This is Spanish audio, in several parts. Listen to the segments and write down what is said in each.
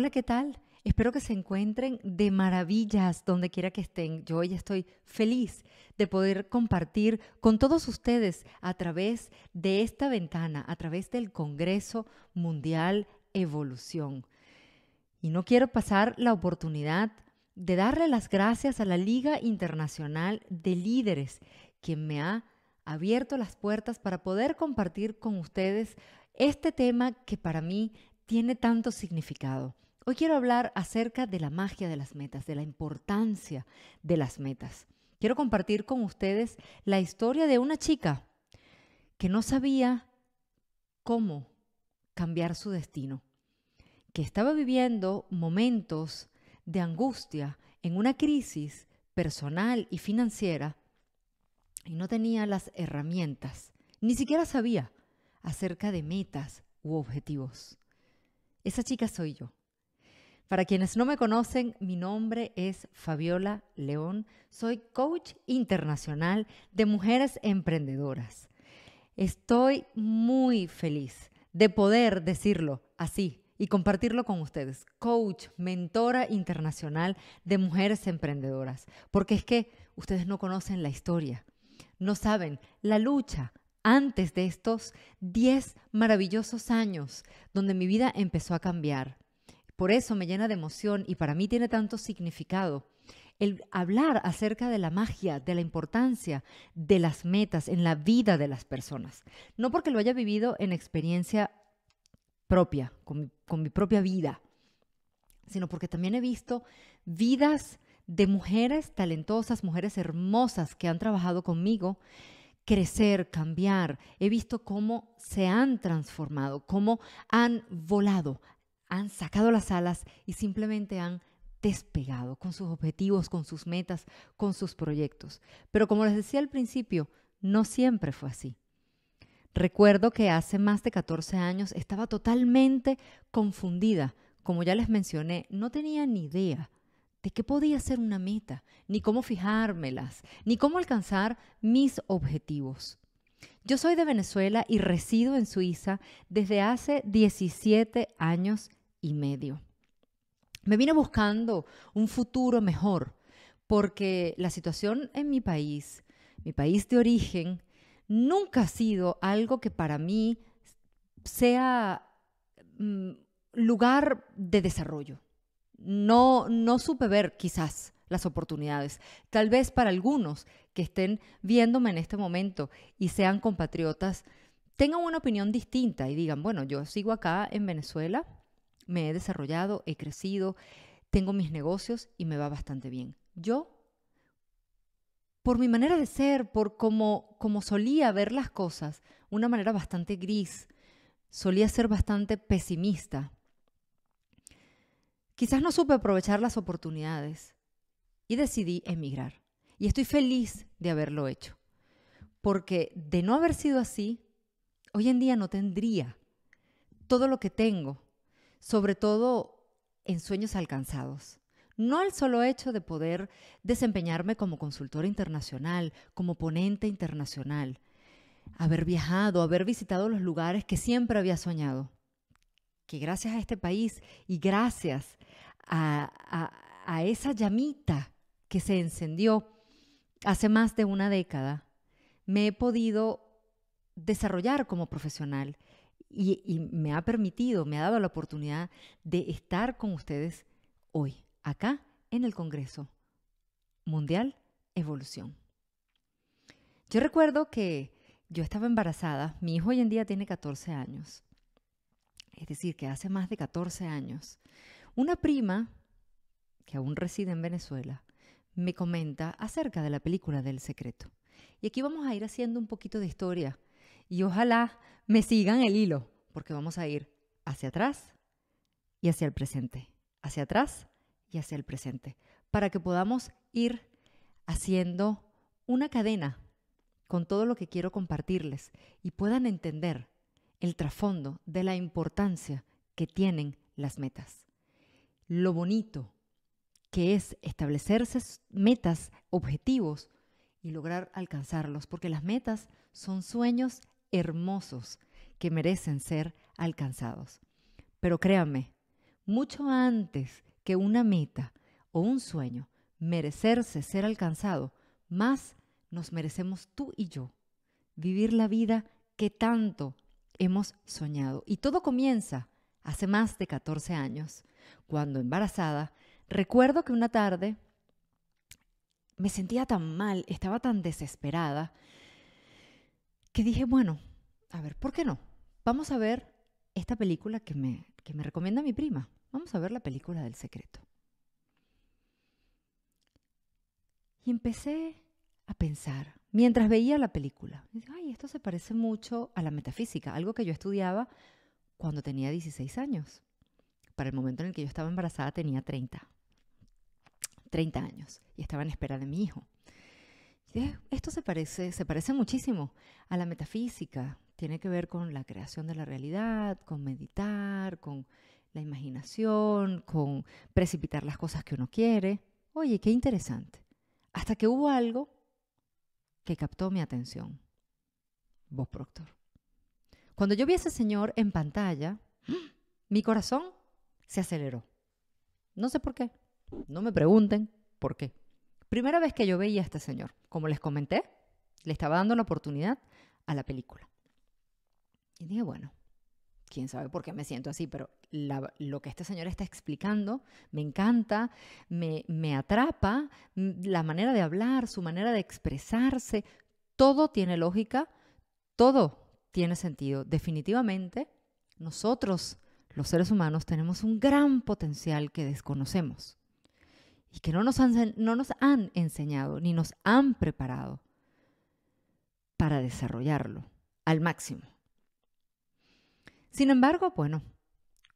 Hola, ¿qué tal? Espero que se encuentren de maravillas donde quiera que estén. Yo hoy estoy feliz de poder compartir con todos ustedes a través de esta ventana, a través del Congreso Mundial Evolución. Y no quiero pasar la oportunidad de darle las gracias a la Liga Internacional de Líderes, que me ha abierto las puertas para poder compartir con ustedes este tema que para mí tiene tanto significado. Hoy quiero hablar acerca de la magia de las metas, de la importancia de las metas. Quiero compartir con ustedes la historia de una chica que no sabía cómo cambiar su destino, que estaba viviendo momentos de angustia en una crisis personal y financiera y no tenía las herramientas, ni siquiera sabía acerca de metas u objetivos. Esa chica soy yo. Para quienes no me conocen, mi nombre es Fabiola León. Soy coach internacional de mujeres emprendedoras. Estoy muy feliz de poder decirlo así y compartirlo con ustedes. Coach, mentora internacional de mujeres emprendedoras. Porque es que ustedes no conocen la historia, no saben la lucha antes de estos 10 maravillosos años donde mi vida empezó a cambiar por eso me llena de emoción y para mí tiene tanto significado el hablar acerca de la magia, de la importancia de las metas en la vida de las personas. No porque lo haya vivido en experiencia propia, con, mi propia vida, sino porque también he visto vidas de mujeres talentosas, mujeres hermosas que han trabajado conmigo, crecer, cambiar. He visto cómo se han transformado, cómo han volado, han sacado las alas y simplemente han despegado con sus objetivos, con sus metas, con sus proyectos. Pero como les decía al principio, no siempre fue así. Recuerdo que hace más de 14 años estaba totalmente confundida. Como ya les mencioné, no tenía ni idea de qué podía ser una meta, ni cómo fijármelas, ni cómo alcanzar mis objetivos. Yo soy de Venezuela y resido en Suiza desde hace 17 años y medio. Me vine buscando un futuro mejor porque la situación en mi país, mi país de origen, nunca ha sido algo que para mí sea mm, lugar de desarrollo. No, no supe ver quizás las oportunidades. Tal vez para algunos que estén viéndome en este momento y sean compatriotas, tengan una opinión distinta y digan, bueno, yo sigo acá en Venezuela me he desarrollado, he crecido, tengo mis negocios y me va bastante bien. Yo, por mi manera de ser, por cómo, como solía ver las cosas, una manera bastante gris, solía ser bastante pesimista. Quizás no supe aprovechar las oportunidades y decidí emigrar. Y estoy feliz de haberlo hecho, porque de no haber sido así, hoy en día no tendría todo lo que tengo sobre todo en sueños alcanzados. No al solo hecho de poder desempeñarme como consultor internacional, como ponente internacional, haber viajado, haber visitado los lugares que siempre había soñado. Que gracias a este país y gracias a, a esa llamita que se encendió hace más de una década, me he podido desarrollar como profesional y, me ha permitido, me ha dado la oportunidad de estar con ustedes hoy, acá en el Congreso Mundial Evolución. Yo recuerdo que yo estaba embarazada, mi hijo hoy en día tiene 14 años, es decir, que hace más de 14 años. Una prima, que aún reside en Venezuela, me comenta acerca de la película del secreto. Y aquí vamos a ir haciendo un poquito de historia y ojalá me sigan el hilo, porque vamos a ir hacia atrás y hacia el presente, hacia atrás y hacia el presente, para que podamos ir haciendo una cadena con todo lo que quiero compartirles y puedan entender el trasfondo de la importancia que tienen las metas. Lo bonito que es establecerse metas, objetivos y lograr alcanzarlos, porque las metas son sueños hermosos que merecen ser alcanzados. Pero créame, mucho antes que una meta o un sueño merecerse ser alcanzado, más nos merecemos tú y yo vivir la vida que tanto hemos soñado. Y todo comienza hace más de 14 años, cuando embarazada, recuerdo que una tarde me sentía tan mal, estaba tan desesperada, que dije, bueno, a ver, ¿por qué no? Vamos a ver esta película que me, me recomienda mi prima. Vamos a ver la película del secreto. Y empecé a pensar, mientras veía la película, ay, esto se parece mucho a la metafísica, algo que yo estudiaba cuando tenía 16 años. Para el momento en el que yo estaba embarazada tenía 30. 30 años y estaba en espera de mi hijo. Esto se parece, se parece muchísimo a la metafísica. Tiene que ver con la creación de la realidad, con meditar, con la imaginación, con precipitar las cosas que uno quiere. Oye, qué interesante. Hasta que hubo algo que captó mi atención. Vos, Proctor. Cuando yo vi a ese señor en pantalla, mi corazón se aceleró. No sé por qué. No me pregunten por qué. Primera vez que yo veía a este señor, como les comenté, le estaba dando la oportunidad a la película. Y dije, bueno, quién sabe por qué me siento así, pero lo que este señor está explicando me encanta, me, me atrapa, mm, la manera de hablar, su manera de expresarse, todo tiene lógica, todo tiene sentido. Definitivamente, nosotros, los seres humanos, tenemos un gran potencial que desconocemos y que no nos han, no nos han enseñado ni nos han preparado para desarrollarlo al máximo. Sin embargo, bueno,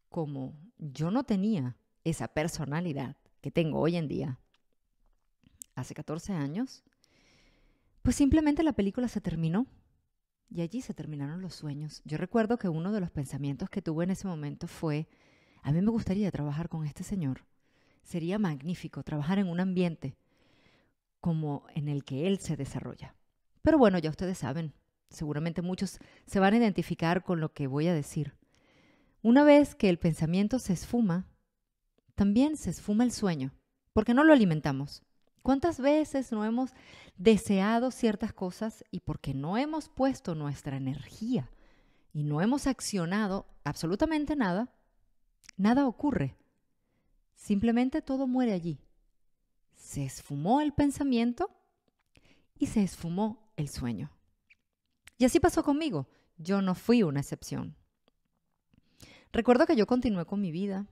como yo no tenía esa personalidad que tengo hoy en día, hace 14 años, pues simplemente la película se terminó y allí se terminaron los sueños. Yo recuerdo que uno de los pensamientos que tuve en ese momento fue, a mí me gustaría trabajar con este señor Sería magnífico trabajar en un ambiente como en el que él se desarrolla. Pero bueno, ya ustedes saben, seguramente muchos se van a identificar con lo que voy a decir. Una vez que el pensamiento se esfuma, también se esfuma el sueño, porque no lo alimentamos. ¿Cuántas veces no hemos deseado ciertas cosas y porque no hemos puesto nuestra energía y no hemos accionado absolutamente nada, nada ocurre? Simplemente todo muere allí. Se esfumó el pensamiento y se esfumó el sueño. Y así pasó conmigo. Yo no fui una excepción. Recuerdo que yo continué con mi vida.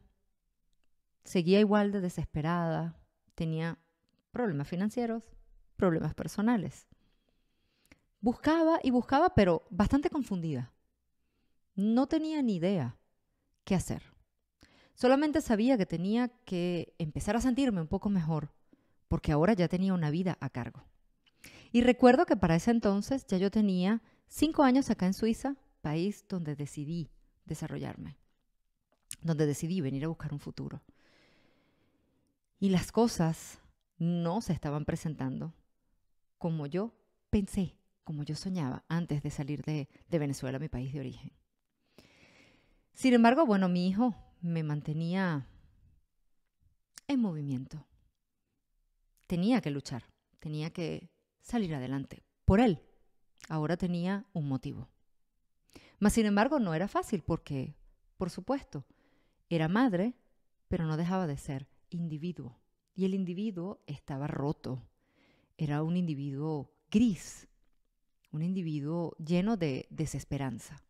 Seguía igual de desesperada. Tenía problemas financieros, problemas personales. Buscaba y buscaba, pero bastante confundida. No tenía ni idea qué hacer. Solamente sabía que tenía que empezar a sentirme un poco mejor, porque ahora ya tenía una vida a cargo. Y recuerdo que para ese entonces ya yo tenía cinco años acá en Suiza, país donde decidí desarrollarme, donde decidí venir a buscar un futuro. Y las cosas no se estaban presentando como yo pensé, como yo soñaba antes de salir de, Venezuela, mi país de origen. Sin embargo, bueno, mi hijo me mantenía en movimiento. Tenía que luchar, tenía que salir adelante por él. Ahora tenía un motivo. Mas, sin embargo, no era fácil porque, por supuesto, era madre, pero no dejaba de ser individuo. Y el individuo estaba roto. Era un individuo gris, un individuo lleno de desesperanza.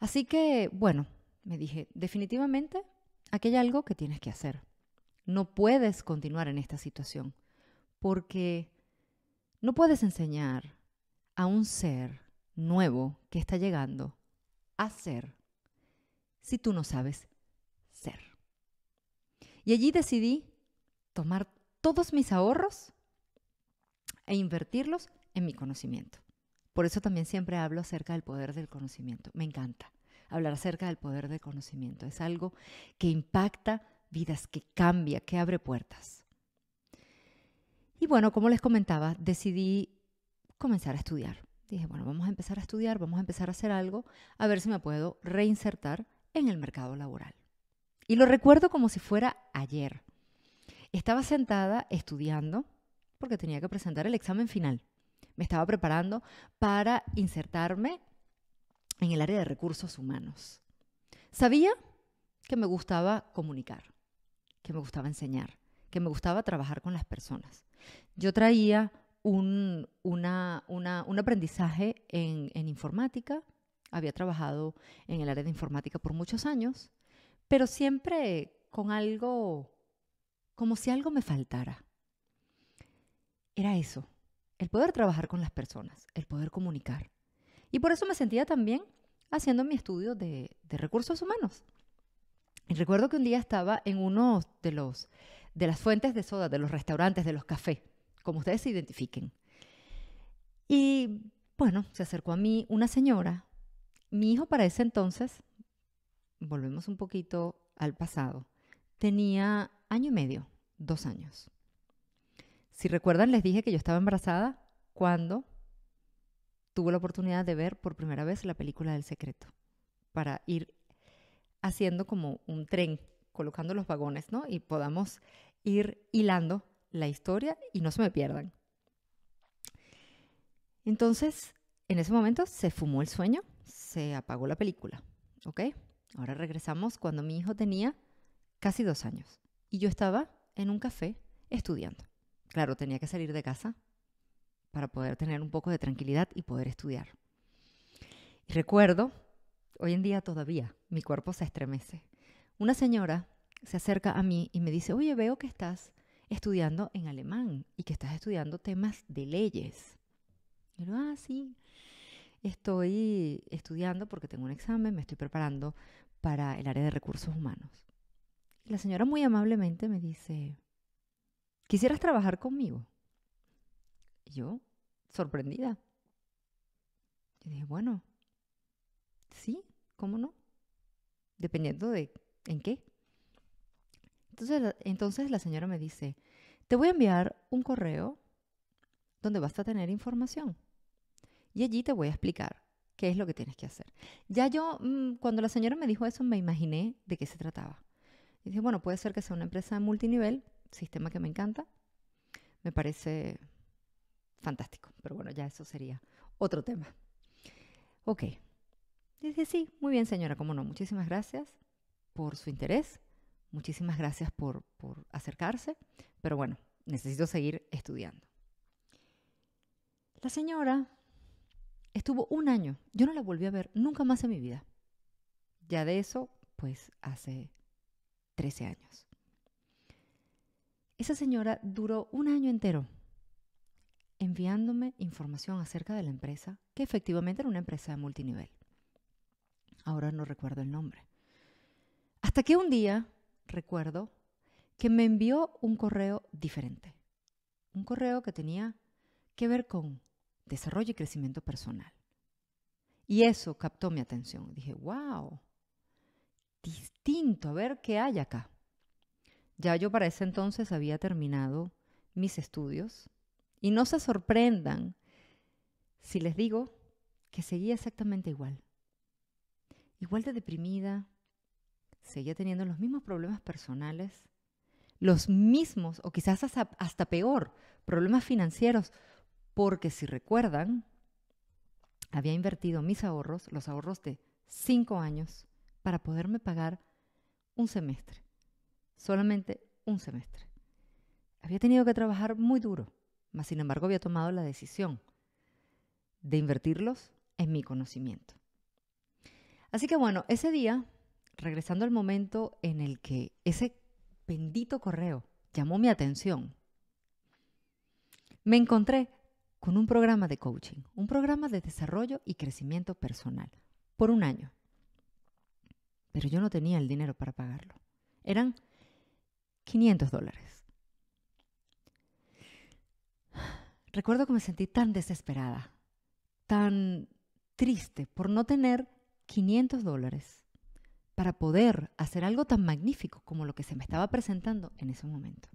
Así que, bueno, me dije, definitivamente, aquí hay algo que tienes que hacer. No puedes continuar en esta situación porque no puedes enseñar a un ser nuevo que está llegando a ser si tú no sabes ser. Y allí decidí tomar todos mis ahorros e invertirlos en mi conocimiento. Por eso también siempre hablo acerca del poder del conocimiento. Me encanta hablar acerca del poder del conocimiento. Es algo que impacta vidas, que cambia, que abre puertas. Y bueno, como les comentaba, decidí comenzar a estudiar. Dije, bueno, vamos a empezar a estudiar, vamos a empezar a hacer algo, a ver si me puedo reinsertar en el mercado laboral. Y lo recuerdo como si fuera ayer. Estaba sentada estudiando porque tenía que presentar el examen final. Me estaba preparando para insertarme en el área de recursos humanos. Sabía que me gustaba comunicar, que me gustaba enseñar, que me gustaba trabajar con las personas. Yo traía un, una, un aprendizaje en informática, había trabajado en el área de informática por muchos años, pero siempre con algo, como si algo me faltara. Era eso, el poder trabajar con las personas, el poder comunicar, y por eso me sentía también haciendo mi estudio de, recursos humanos. Y recuerdo que un día estaba en uno de, los, de las fuentes de soda, de los restaurantes, de los cafés, como ustedes se identifiquen. Y bueno, se acercó a mí una señora. Mi hijo para ese entonces, volvemos un poquito al pasado, tenía año y medio, dos años. Si recuerdan, les dije que yo estaba embarazada cuando Tuvo la oportunidad de ver por primera vez la película del secreto, para ir haciendo como un tren, colocando los vagones, ¿no? Y podamos ir hilando la historia y no se me pierdan. Entonces, en ese momento se fumó el sueño, se apagó la película, ¿ok? Ahora regresamos cuando mi hijo tenía casi dos años y yo estaba en un café estudiando. Claro, tenía que salir de casa para poder tener un poco de tranquilidad y poder estudiar. Y recuerdo, hoy en día todavía, mi cuerpo se estremece. Una señora se acerca a mí y me dice, oye, veo que estás estudiando en alemán y que estás estudiando temas de leyes. Y yo, ah, sí, estoy estudiando porque tengo un examen, me estoy preparando para el área de recursos humanos. Y la señora muy amablemente me dice, ¿quisieras trabajar conmigo? yo, sorprendida. Yo dije, bueno, sí, ¿cómo no? Dependiendo de en qué. Entonces, entonces la señora me dice, te voy a enviar un correo donde vas a tener información. Y allí te voy a explicar qué es lo que tienes que hacer. Ya yo, mm, cuando la señora me dijo eso, me imaginé de qué se trataba. Y dije, bueno, puede ser que sea una empresa multinivel, sistema que me encanta. Me parece fantástico. Pero bueno, ya eso sería otro tema. Ok. Dice, sí, muy bien señora, cómo no. Muchísimas gracias por su interés. Muchísimas gracias por, por acercarse. Pero bueno, necesito seguir estudiando. La señora estuvo un año. Yo no la volví a ver nunca más en mi vida. Ya de eso, pues hace 13 años. Esa señora duró un año entero enviándome información acerca de la empresa, que efectivamente era una empresa de multinivel. Ahora no recuerdo el nombre. Hasta que un día, recuerdo, que me envió un correo diferente. Un correo que tenía que ver con desarrollo y crecimiento personal. Y eso captó mi atención. Dije, wow, distinto, a ver qué hay acá. Ya yo para ese entonces había terminado mis estudios y no se sorprendan si les digo que seguía exactamente igual. Igual de deprimida, seguía teniendo los mismos problemas personales, los mismos, o quizás hasta, peor, problemas financieros, porque si recuerdan, había invertido mis ahorros, los ahorros de cinco años, para poderme pagar un semestre, solamente un semestre. Había tenido que trabajar muy duro mas sin embargo había tomado la decisión de invertirlos en mi conocimiento. Así que bueno, ese día, regresando al momento en el que ese bendito correo llamó mi atención, me encontré con un programa de coaching, un programa de desarrollo y crecimiento personal, por un año. Pero yo no tenía el dinero para pagarlo. Eran 500 dólares. recuerdo que me sentí tan desesperada, tan triste por no tener 500 dólares para poder hacer algo tan magnífico como lo que se me estaba presentando en ese momento.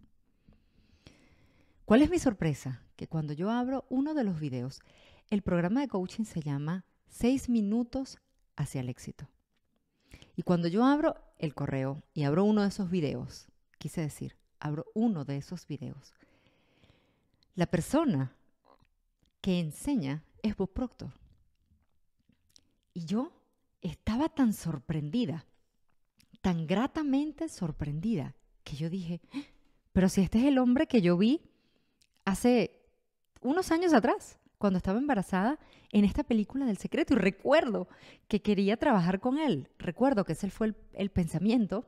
¿Cuál es mi sorpresa? Que cuando yo abro uno de los videos, el programa de coaching se llama 6 minutos hacia el éxito. Y cuando yo abro el correo y abro uno de esos videos, quise decir, abro uno de esos videos, la persona que enseña es Bob Proctor. Y yo estaba tan sorprendida, tan gratamente sorprendida, que yo dije, ¡Ah! pero si este es el hombre que yo vi hace unos años atrás, cuando estaba embarazada, en esta película del secreto. Y recuerdo que quería trabajar con él. Recuerdo que ese fue el, el pensamiento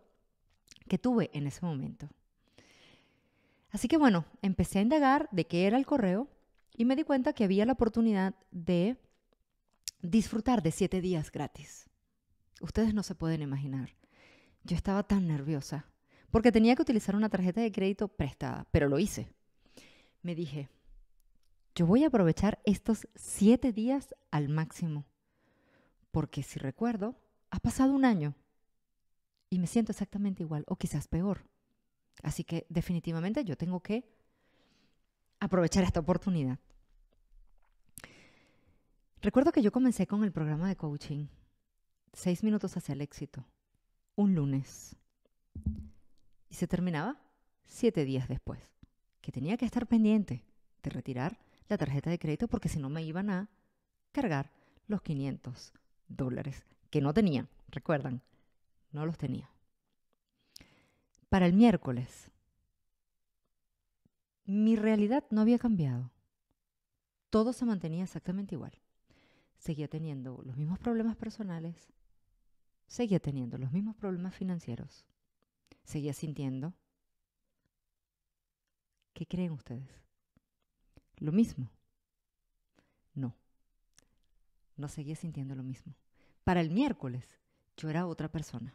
que tuve en ese momento. Así que bueno, empecé a indagar de qué era el correo y me di cuenta que había la oportunidad de disfrutar de siete días gratis. Ustedes no se pueden imaginar. Yo estaba tan nerviosa porque tenía que utilizar una tarjeta de crédito prestada, pero lo hice. Me dije, yo voy a aprovechar estos siete días al máximo, porque si recuerdo, ha pasado un año y me siento exactamente igual o quizás peor. Así que definitivamente yo tengo que aprovechar esta oportunidad. Recuerdo que yo comencé con el programa de coaching, seis minutos hacia el éxito, un lunes. Y se terminaba siete días después, que tenía que estar pendiente de retirar la tarjeta de crédito porque si no me iban a cargar los 500 dólares que no tenía, recuerdan, no los tenía para el miércoles. Mi realidad no había cambiado. Todo se mantenía exactamente igual. Seguía teniendo los mismos problemas personales, seguía teniendo los mismos problemas financieros, seguía sintiendo. ¿Qué creen ustedes? Lo mismo. No, no seguía sintiendo lo mismo. Para el miércoles yo era otra persona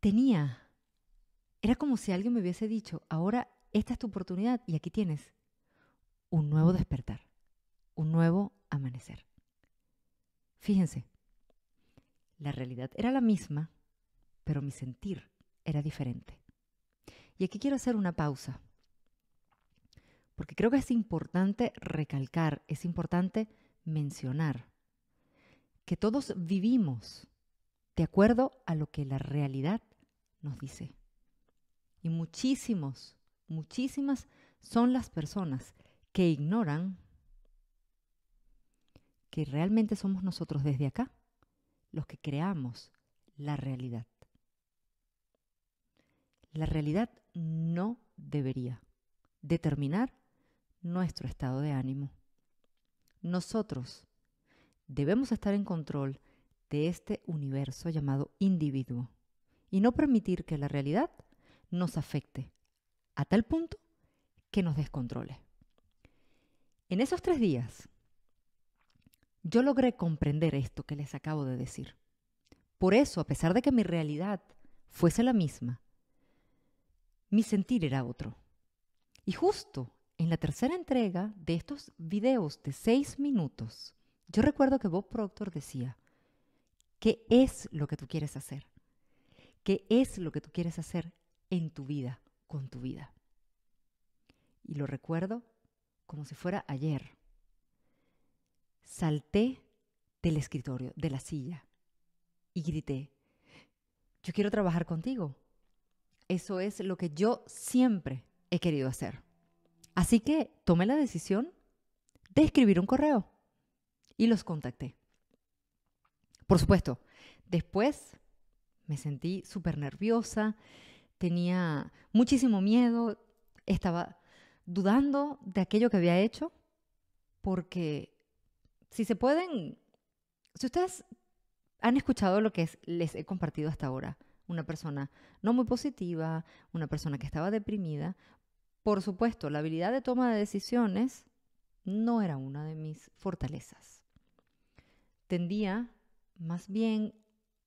tenía, era como si alguien me hubiese dicho, ahora esta es tu oportunidad y aquí tienes un nuevo despertar, un nuevo amanecer. Fíjense, la realidad era la misma, pero mi sentir era diferente. Y aquí quiero hacer una pausa, porque creo que es importante recalcar, es importante mencionar que todos vivimos de acuerdo a lo que la realidad nos dice. Y muchísimos, muchísimas son las personas que ignoran que realmente somos nosotros desde acá los que creamos la realidad. La realidad no debería determinar nuestro estado de ánimo. Nosotros debemos estar en control de este universo llamado individuo y no permitir que la realidad nos afecte a tal punto que nos descontrole. En esos tres días, yo logré comprender esto que les acabo de decir. Por eso, a pesar de que mi realidad fuese la misma, mi sentir era otro. Y justo en la tercera entrega de estos videos de seis minutos, yo recuerdo que Bob Proctor decía, ¿qué es lo que tú quieres hacer? qué es lo que tú quieres hacer en tu vida, con tu vida. Y lo recuerdo como si fuera ayer. Salté del escritorio, de la silla, y grité, yo quiero trabajar contigo. Eso es lo que yo siempre he querido hacer. Así que tomé la decisión de escribir un correo y los contacté. Por supuesto, después me sentí súper nerviosa, tenía muchísimo miedo, estaba dudando de aquello que había hecho, porque si se pueden, si ustedes han escuchado lo que les he compartido hasta ahora, una persona no muy positiva, una persona que estaba deprimida, por supuesto, la habilidad de toma de decisiones no era una de mis fortalezas. Tendía más bien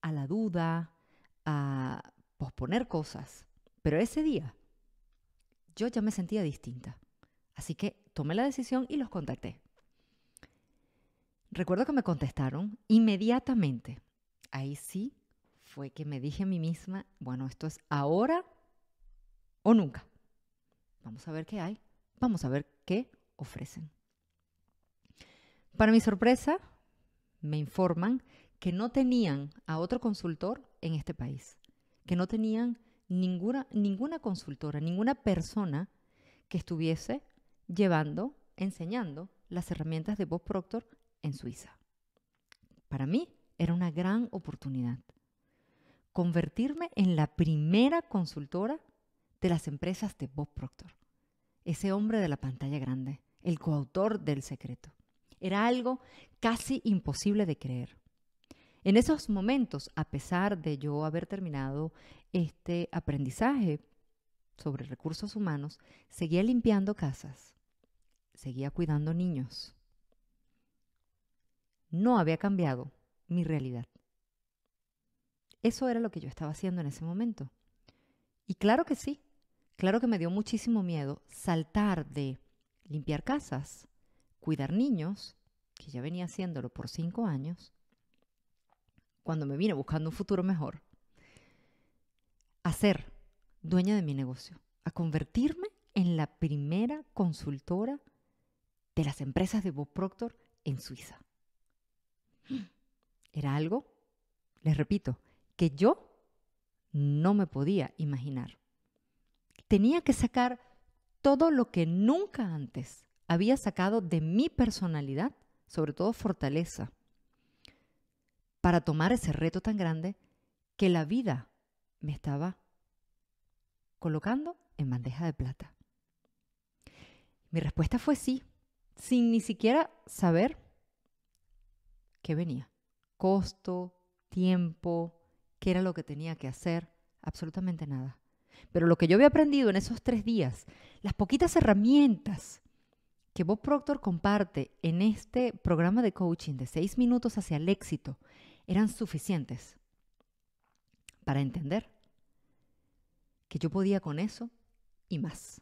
a la duda, a posponer cosas. Pero ese día yo ya me sentía distinta. Así que tomé la decisión y los contacté. Recuerdo que me contestaron inmediatamente. Ahí sí fue que me dije a mí misma, bueno, esto es ahora o nunca. Vamos a ver qué hay, vamos a ver qué ofrecen. Para mi sorpresa, me informan que no tenían a otro consultor en este país, que no tenían ninguna, ninguna consultora, ninguna persona que estuviese llevando, enseñando las herramientas de Bob Proctor en Suiza. Para mí era una gran oportunidad convertirme en la primera consultora de las empresas de Bob Proctor, ese hombre de la pantalla grande, el coautor del secreto. Era algo casi imposible de creer. En esos momentos, a pesar de yo haber terminado este aprendizaje sobre recursos humanos, seguía limpiando casas, seguía cuidando niños. No había cambiado mi realidad. Eso era lo que yo estaba haciendo en ese momento. Y claro que sí, claro que me dio muchísimo miedo saltar de limpiar casas, cuidar niños, que ya venía haciéndolo por cinco años, cuando me vine buscando un futuro mejor, a ser dueña de mi negocio, a convertirme en la primera consultora de las empresas de Bob Proctor en Suiza. Era algo, les repito, que yo no me podía imaginar. Tenía que sacar todo lo que nunca antes había sacado de mi personalidad, sobre todo fortaleza, para tomar ese reto tan grande que la vida me estaba colocando en bandeja de plata. Mi respuesta fue sí, sin ni siquiera saber qué venía. Costo, tiempo, qué era lo que tenía que hacer, absolutamente nada. Pero lo que yo había aprendido en esos tres días, las poquitas herramientas que Bob Proctor comparte en este programa de coaching de seis minutos hacia el éxito, eran suficientes para entender que yo podía con eso y más.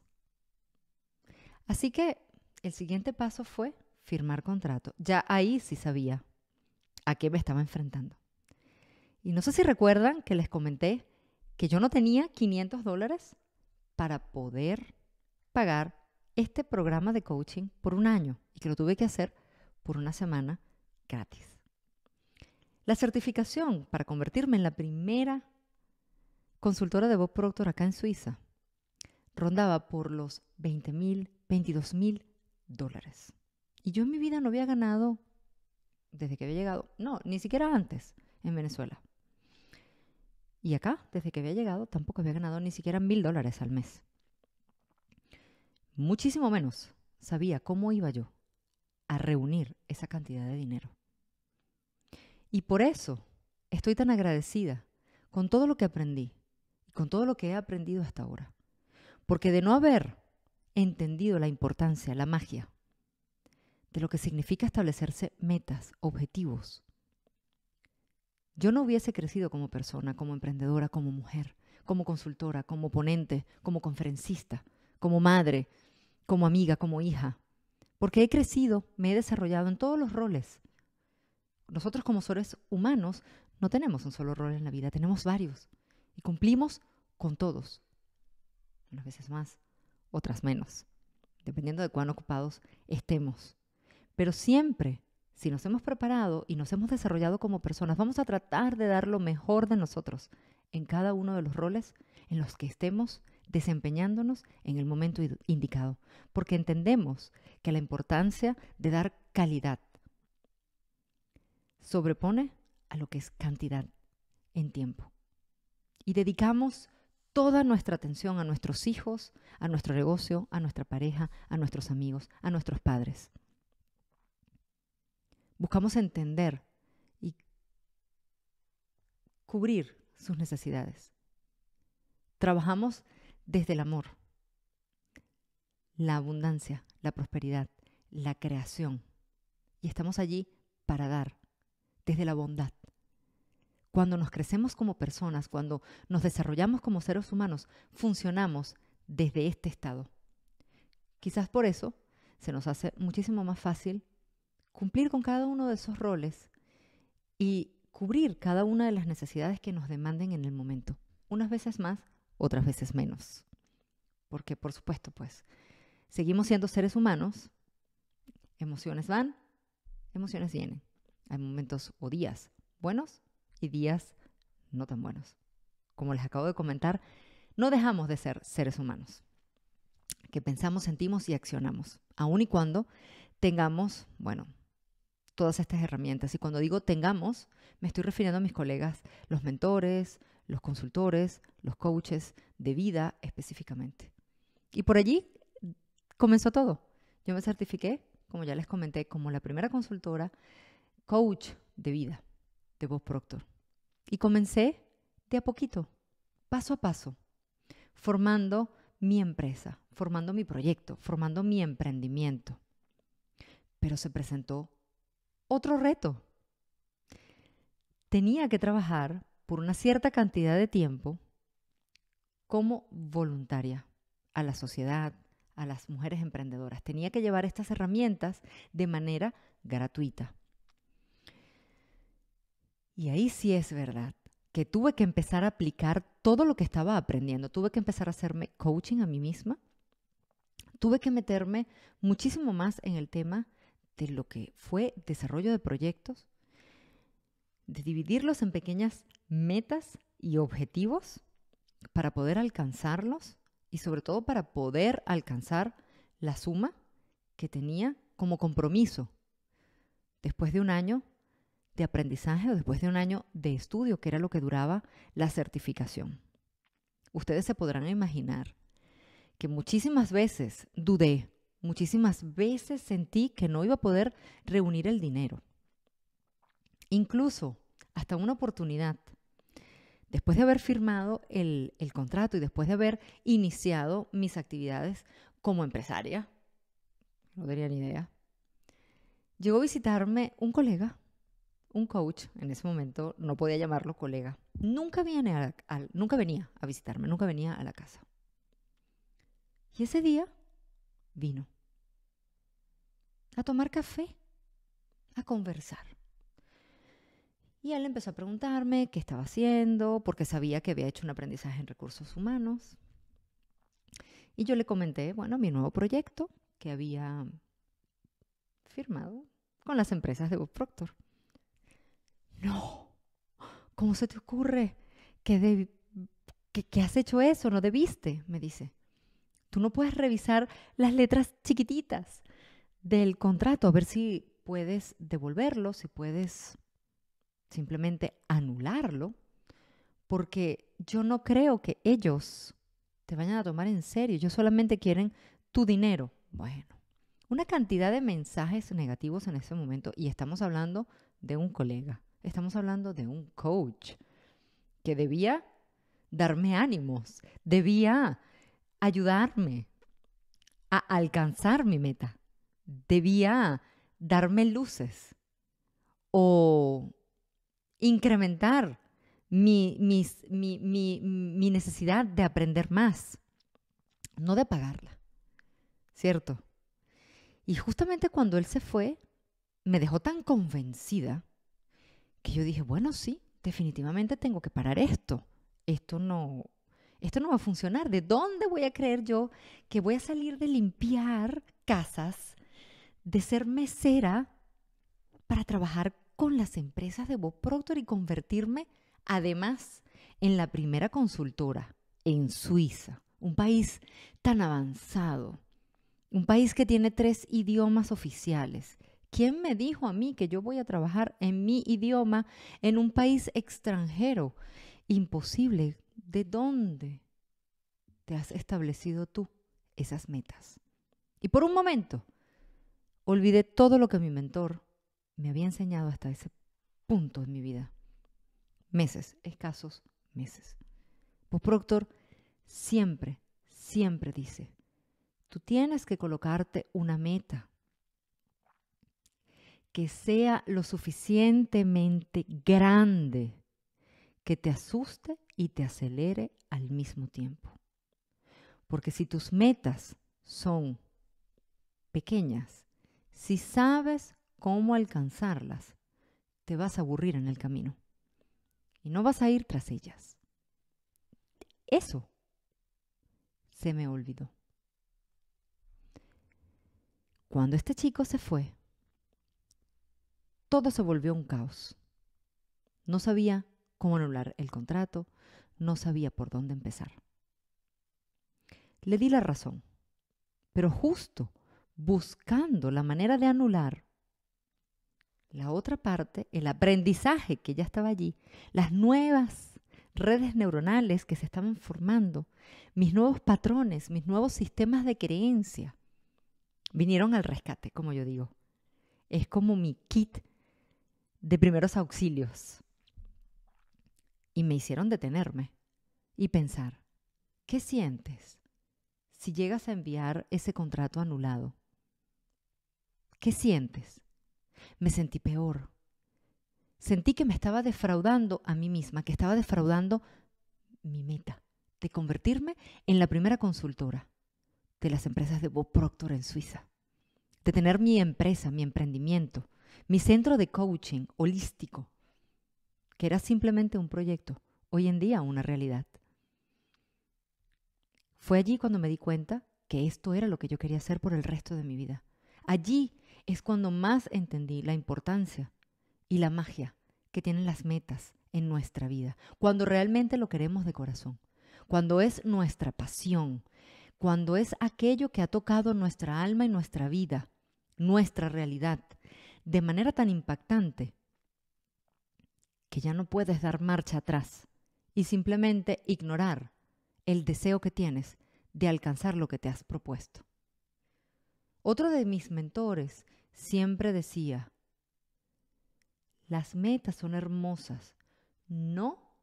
Así que el siguiente paso fue firmar contrato. Ya ahí sí sabía a qué me estaba enfrentando. Y no sé si recuerdan que les comenté que yo no tenía 500 dólares para poder pagar este programa de coaching por un año y que lo tuve que hacer por una semana gratis. La certificación para convertirme en la primera consultora de voz Proctor acá en Suiza rondaba por los 20 mil, 22 mil dólares. Y yo en mi vida no había ganado desde que había llegado, no, ni siquiera antes en Venezuela. Y acá, desde que había llegado, tampoco había ganado ni siquiera mil dólares al mes. Muchísimo menos sabía cómo iba yo a reunir esa cantidad de dinero. Y por eso estoy tan agradecida con todo lo que aprendí y con todo lo que he aprendido hasta ahora. Porque de no haber entendido la importancia, la magia, de lo que significa establecerse metas, objetivos, yo no hubiese crecido como persona, como emprendedora, como mujer, como consultora, como ponente, como conferencista, como madre, como amiga, como hija. Porque he crecido, me he desarrollado en todos los roles nosotros como seres humanos no tenemos un solo rol en la vida, tenemos varios y cumplimos con todos. Unas veces más, otras menos, dependiendo de cuán ocupados estemos. Pero siempre, si nos hemos preparado y nos hemos desarrollado como personas, vamos a tratar de dar lo mejor de nosotros en cada uno de los roles en los que estemos desempeñándonos en el momento indicado, porque entendemos que la importancia de dar calidad sobrepone a lo que es cantidad en tiempo. Y dedicamos toda nuestra atención a nuestros hijos, a nuestro negocio, a nuestra pareja, a nuestros amigos, a nuestros padres. Buscamos entender y cubrir sus necesidades. Trabajamos desde el amor, la abundancia, la prosperidad, la creación. Y estamos allí para dar, desde la bondad. Cuando nos crecemos como personas, cuando nos desarrollamos como seres humanos, funcionamos desde este estado. Quizás por eso se nos hace muchísimo más fácil cumplir con cada uno de esos roles y cubrir cada una de las necesidades que nos demanden en el momento, unas veces más, otras veces menos. Porque, por supuesto, pues, seguimos siendo seres humanos, emociones van, emociones vienen. Hay momentos o días buenos y días no tan buenos. Como les acabo de comentar, no dejamos de ser seres humanos, que pensamos, sentimos y accionamos, aun y cuando tengamos, bueno, todas estas herramientas. Y cuando digo tengamos, me estoy refiriendo a mis colegas, los mentores, los consultores, los coaches de vida específicamente. Y por allí comenzó todo. Yo me certifiqué, como ya les comenté, como la primera consultora coach de vida de voz Proctor. Y comencé de a poquito, paso a paso, formando mi empresa, formando mi proyecto, formando mi emprendimiento. Pero se presentó otro reto. Tenía que trabajar por una cierta cantidad de tiempo como voluntaria a la sociedad, a las mujeres emprendedoras. Tenía que llevar estas herramientas de manera gratuita. Y ahí sí es verdad que tuve que empezar a aplicar todo lo que estaba aprendiendo. Tuve que empezar a hacerme coaching a mí misma. Tuve que meterme muchísimo más en el tema de lo que fue desarrollo de proyectos, de dividirlos en pequeñas metas y objetivos para poder alcanzarlos y sobre todo para poder alcanzar la suma que tenía como compromiso. Después de un año de aprendizaje o después de un año de estudio, que era lo que duraba la certificación. Ustedes se podrán imaginar que muchísimas veces dudé, muchísimas veces sentí que no iba a poder reunir el dinero. Incluso hasta una oportunidad, después de haber firmado el, contrato y después de haber iniciado mis actividades como empresaria, no tenía ni idea, llegó a visitarme un colega un coach, en ese momento no podía llamarlo colega, nunca, venía a visitarme, nunca venía a la casa. Y ese día vino a tomar café, a conversar. Y él empezó a preguntarme qué estaba haciendo, porque sabía que había hecho un aprendizaje en recursos humanos. Y yo le comenté, bueno, mi nuevo proyecto que había firmado con las empresas de Bob Proctor no, ¿cómo se te ocurre que, que, has hecho eso? No debiste, me dice. Tú no puedes revisar las letras chiquititas del contrato a ver si puedes devolverlo, si puedes simplemente anularlo, porque yo no creo que ellos te vayan a tomar en serio, ellos solamente quieren tu dinero. Bueno, una cantidad de mensajes negativos en ese momento y estamos hablando de un colega. Estamos hablando de un coach que debía darme ánimos, debía ayudarme a alcanzar mi meta, debía darme luces o incrementar mi, necesidad de aprender más, no de pagarla, ¿cierto? Y justamente cuando él se fue, me dejó tan convencida que yo dije, bueno, sí, definitivamente tengo que parar esto. Esto no, esto no va a funcionar. ¿De dónde voy a creer yo que voy a salir de limpiar casas, de ser mesera para trabajar con las empresas de Bob Proctor y convertirme además en la primera consultora en Suiza, un país tan avanzado, un país que tiene tres idiomas oficiales ¿Quién me dijo a mí que yo voy a trabajar en mi idioma en un país extranjero? Imposible. ¿De dónde te has establecido tú esas metas? Y por un momento, olvidé todo lo que mi mentor me había enseñado hasta ese punto de mi vida. Meses, escasos meses. Pues Proctor siempre, siempre dice, tú tienes que colocarte una meta que sea lo suficientemente grande que te asuste y te acelere al mismo tiempo. Porque si tus metas son pequeñas, si sabes cómo alcanzarlas, te vas a aburrir en el camino y no vas a ir tras ellas. Eso se me olvidó. Cuando este chico se fue, todo se volvió un caos. No sabía cómo anular el contrato, no sabía por dónde empezar. Le di la razón, pero justo buscando la manera de anular la otra parte, el aprendizaje que ya estaba allí, las nuevas redes neuronales que se estaban formando, mis nuevos patrones, mis nuevos sistemas de creencia, vinieron al rescate, como yo digo. Es como mi kit de primeros auxilios. Y me hicieron detenerme y pensar, ¿qué sientes si llegas a enviar ese contrato anulado? ¿Qué sientes? Me sentí peor. Sentí que me estaba defraudando a mí misma, que estaba defraudando mi meta de convertirme en la primera consultora de las empresas de Bob Proctor en Suiza, de tener mi empresa, mi emprendimiento, mi centro de coaching holístico, que era simplemente un proyecto, hoy en día una realidad. Fue allí cuando me di cuenta que esto era lo que yo quería hacer por el resto de mi vida. Allí es cuando más entendí la importancia y la magia que tienen las metas en nuestra vida, cuando realmente lo queremos de corazón, cuando es nuestra pasión, cuando es aquello que ha tocado nuestra alma y nuestra vida, nuestra realidad, de manera tan impactante que ya no puedes dar marcha atrás y simplemente ignorar el deseo que tienes de alcanzar lo que te has propuesto. Otro de mis mentores siempre decía, las metas son hermosas, no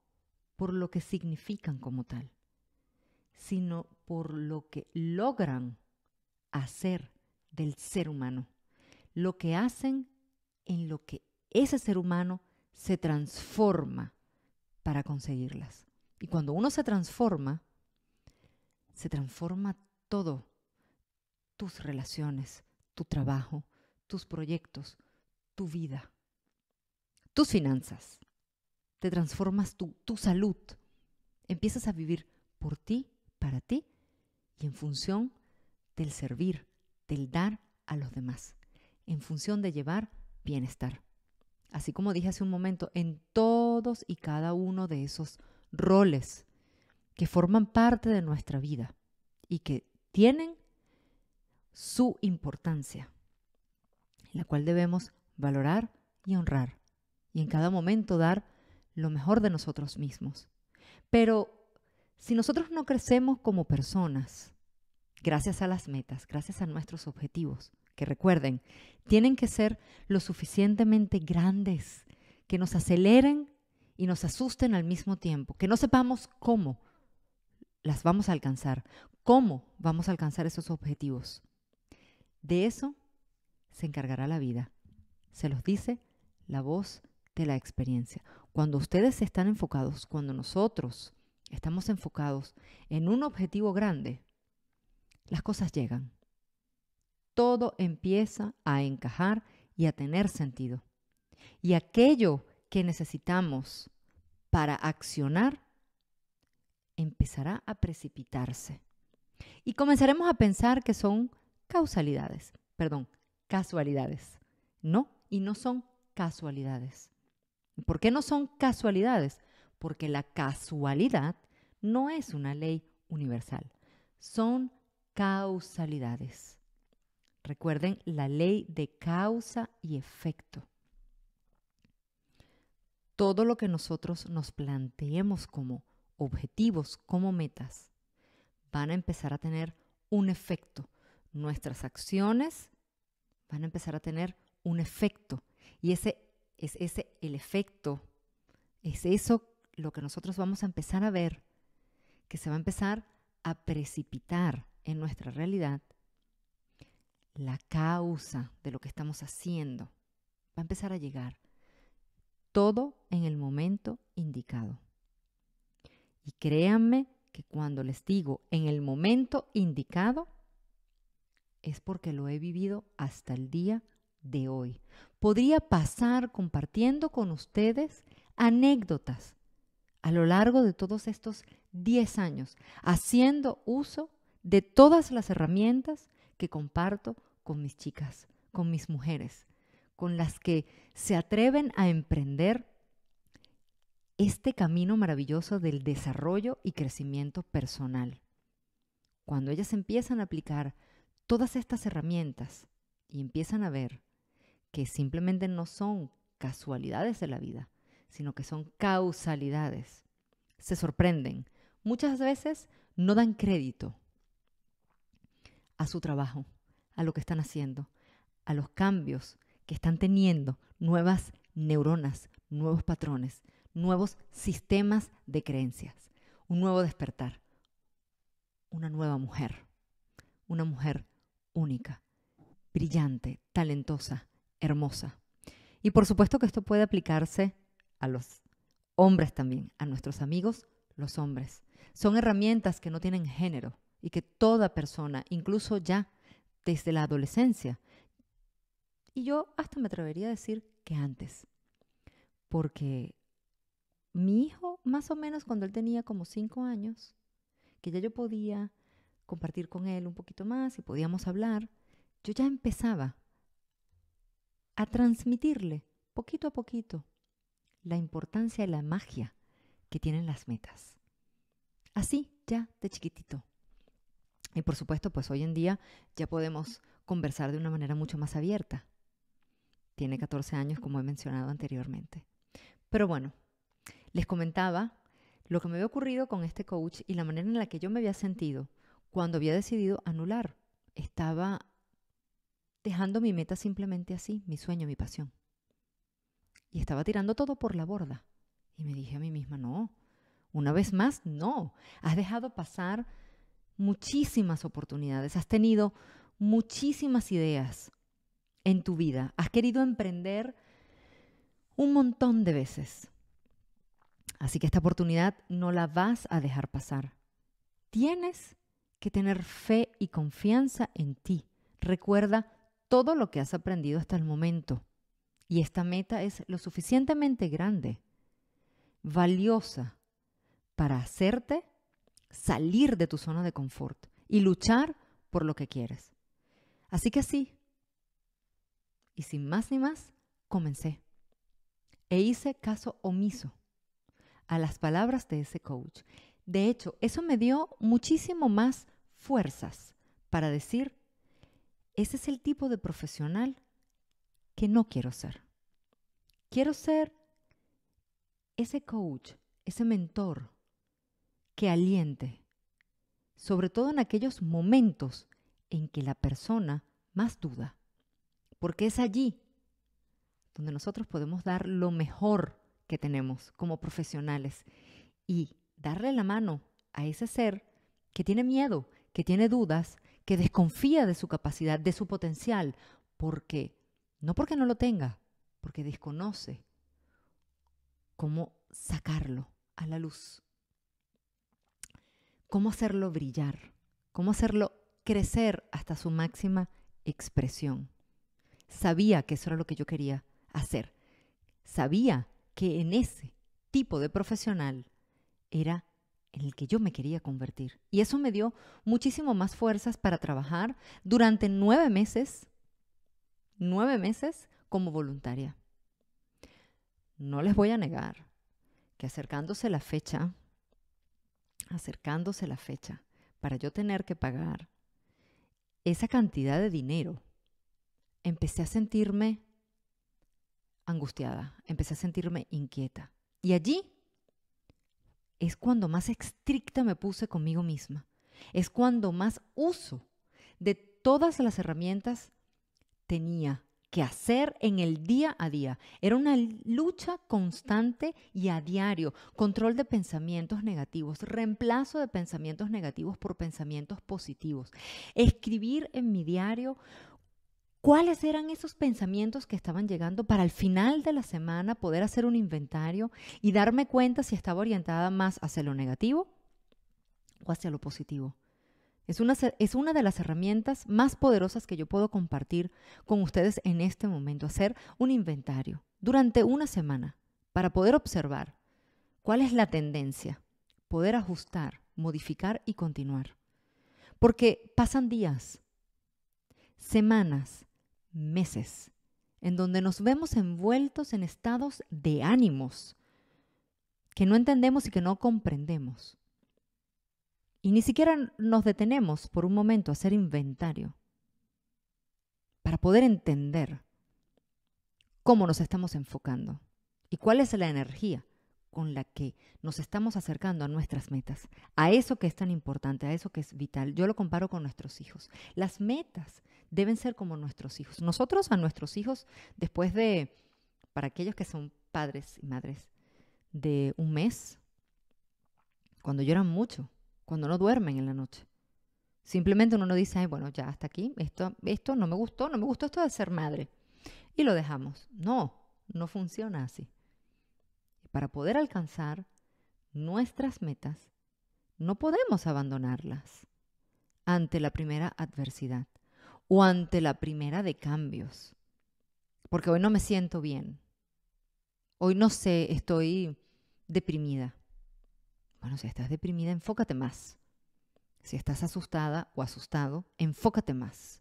por lo que significan como tal, sino por lo que logran hacer del ser humano lo que hacen en lo que ese ser humano se transforma para conseguirlas. Y cuando uno se transforma, se transforma todo, tus relaciones, tu trabajo, tus proyectos, tu vida, tus finanzas. Te transformas tu, salud. Empiezas a vivir por ti, para ti y en función del servir, del dar a los demás en función de llevar bienestar. Así como dije hace un momento, en todos y cada uno de esos roles que forman parte de nuestra vida y que tienen su importancia, la cual debemos valorar y honrar y en cada momento dar lo mejor de nosotros mismos. Pero si nosotros no crecemos como personas, gracias a las metas, gracias a nuestros objetivos, que recuerden, tienen que ser lo suficientemente grandes, que nos aceleren y nos asusten al mismo tiempo, que no sepamos cómo las vamos a alcanzar, cómo vamos a alcanzar esos objetivos. De eso se encargará la vida. Se los dice la voz de la experiencia. Cuando ustedes están enfocados, cuando nosotros estamos enfocados en un objetivo grande, las cosas llegan. Todo empieza a encajar y a tener sentido. Y aquello que necesitamos para accionar empezará a precipitarse. Y comenzaremos a pensar que son causalidades, perdón, casualidades. No, y no son casualidades. ¿Por qué no son casualidades? Porque la casualidad no es una ley universal. Son causalidades. Recuerden la ley de causa y efecto. Todo lo que nosotros nos planteemos como objetivos, como metas, van a empezar a tener un efecto. Nuestras acciones van a empezar a tener un efecto. Y ese es ese el efecto. Es eso lo que nosotros vamos a empezar a ver, que se va a empezar a precipitar, en nuestra realidad, la causa de lo que estamos haciendo va a empezar a llegar. Todo en el momento indicado. Y créanme que cuando les digo en el momento indicado, es porque lo he vivido hasta el día de hoy. Podría pasar compartiendo con ustedes anécdotas a lo largo de todos estos 10 años, haciendo uso de todas las herramientas que comparto con mis chicas, con mis mujeres, con las que se atreven a emprender este camino maravilloso del desarrollo y crecimiento personal. Cuando ellas empiezan a aplicar todas estas herramientas y empiezan a ver que simplemente no son casualidades de la vida, sino que son causalidades, se sorprenden. Muchas veces no dan crédito a su trabajo, a lo que están haciendo, a los cambios que están teniendo, nuevas neuronas, nuevos patrones, nuevos sistemas de creencias, un nuevo despertar, una nueva mujer, una mujer única, brillante, talentosa, hermosa. Y por supuesto que esto puede aplicarse a los hombres también, a nuestros amigos, los hombres. Son herramientas que no tienen género y que toda persona, incluso ya desde la adolescencia, y yo hasta me atrevería a decir que antes, porque mi hijo, más o menos cuando él tenía como cinco años, que ya yo podía compartir con él un poquito más y podíamos hablar, yo ya empezaba a transmitirle poquito a poquito la importancia y la magia que tienen las metas. Así, ya de chiquitito. Y por supuesto, pues hoy en día ya podemos conversar de una manera mucho más abierta. Tiene 14 años, como he mencionado anteriormente. Pero bueno, les comentaba lo que me había ocurrido con este coach y la manera en la que yo me había sentido cuando había decidido anular. Estaba dejando mi meta simplemente así, mi sueño, mi pasión. Y estaba tirando todo por la borda. Y me dije a mí misma, no, una vez más, no, has dejado pasar muchísimas oportunidades, has tenido muchísimas ideas en tu vida, has querido emprender un montón de veces. Así que esta oportunidad no la vas a dejar pasar. Tienes que tener fe y confianza en ti. Recuerda todo lo que has aprendido hasta el momento. Y esta meta es lo suficientemente grande, valiosa, para hacerte salir de tu zona de confort y luchar por lo que quieres. Así que sí, y sin más ni más, comencé. E hice caso omiso a las palabras de ese coach. De hecho, eso me dio muchísimo más fuerzas para decir, ese es el tipo de profesional que no quiero ser. Quiero ser ese coach, ese mentor, que aliente, sobre todo en aquellos momentos en que la persona más duda, porque es allí donde nosotros podemos dar lo mejor que tenemos como profesionales y darle la mano a ese ser que tiene miedo, que tiene dudas, que desconfía de su capacidad, de su potencial, porque no porque no lo tenga, porque desconoce cómo sacarlo a la luz cómo hacerlo brillar, cómo hacerlo crecer hasta su máxima expresión. Sabía que eso era lo que yo quería hacer. Sabía que en ese tipo de profesional era en el que yo me quería convertir. Y eso me dio muchísimo más fuerzas para trabajar durante nueve meses, nueve meses como voluntaria. No les voy a negar que acercándose la fecha acercándose la fecha para yo tener que pagar esa cantidad de dinero, empecé a sentirme angustiada, empecé a sentirme inquieta. Y allí es cuando más estricta me puse conmigo misma, es cuando más uso de todas las herramientas tenía que hacer en el día a día. Era una lucha constante y a diario. Control de pensamientos negativos, reemplazo de pensamientos negativos por pensamientos positivos. Escribir en mi diario cuáles eran esos pensamientos que estaban llegando para al final de la semana poder hacer un inventario y darme cuenta si estaba orientada más hacia lo negativo o hacia lo positivo. Es una, de las herramientas más poderosas que yo puedo compartir con ustedes en este momento, hacer un inventario durante una semana para poder observar cuál es la tendencia, poder ajustar, modificar y continuar. Porque pasan días, semanas, meses, en donde nos vemos envueltos en estados de ánimos que no entendemos y que no comprendemos. Y ni siquiera nos detenemos por un momento a hacer inventario para poder entender cómo nos estamos enfocando y cuál es la energía con la que nos estamos acercando a nuestras metas, a eso que es tan importante, a eso que es vital. Yo lo comparo con nuestros hijos. Las metas deben ser como nuestros hijos. Nosotros a nuestros hijos, después de, para aquellos que son padres y madres, de un mes, cuando lloran mucho, cuando no duermen en la noche. Simplemente uno no dice, Ay, bueno, ya hasta aquí, esto, esto no me gustó, no me gustó esto de ser madre. Y lo dejamos. No, no funciona así. Para poder alcanzar nuestras metas, no podemos abandonarlas ante la primera adversidad o ante la primera de cambios. Porque hoy no me siento bien. Hoy no sé, estoy deprimida. Bueno, si estás deprimida, enfócate más. Si estás asustada o asustado, enfócate más.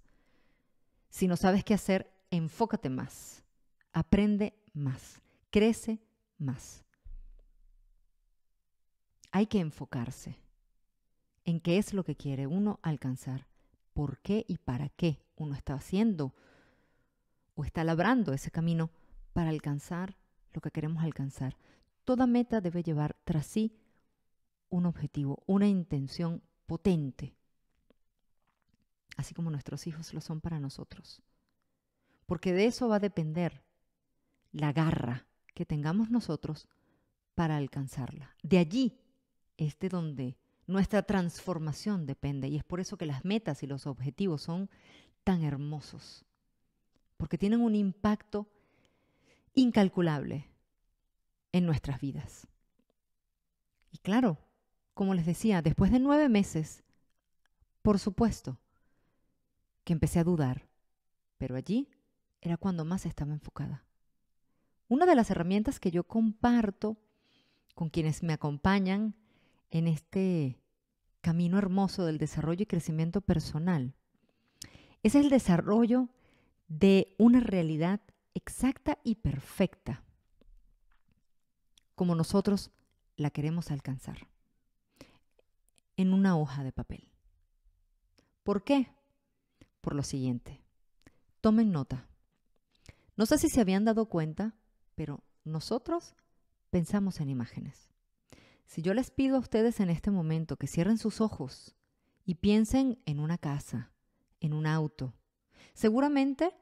Si no sabes qué hacer, enfócate más. Aprende más. Crece más. Hay que enfocarse en qué es lo que quiere uno alcanzar, por qué y para qué uno está haciendo o está labrando ese camino para alcanzar lo que queremos alcanzar. Toda meta debe llevar tras sí un objetivo, una intención potente, así como nuestros hijos lo son para nosotros. Porque de eso va a depender la garra que tengamos nosotros para alcanzarla. De allí es de donde nuestra transformación depende y es por eso que las metas y los objetivos son tan hermosos, porque tienen un impacto incalculable en nuestras vidas. Y claro, como les decía, después de nueve meses, por supuesto que empecé a dudar, pero allí era cuando más estaba enfocada. Una de las herramientas que yo comparto con quienes me acompañan en este camino hermoso del desarrollo y crecimiento personal es el desarrollo de una realidad exacta y perfecta, como nosotros la queremos alcanzar en una hoja de papel. ¿Por qué? Por lo siguiente. Tomen nota. No sé si se habían dado cuenta, pero nosotros pensamos en imágenes. Si yo les pido a ustedes en este momento que cierren sus ojos y piensen en una casa, en un auto, seguramente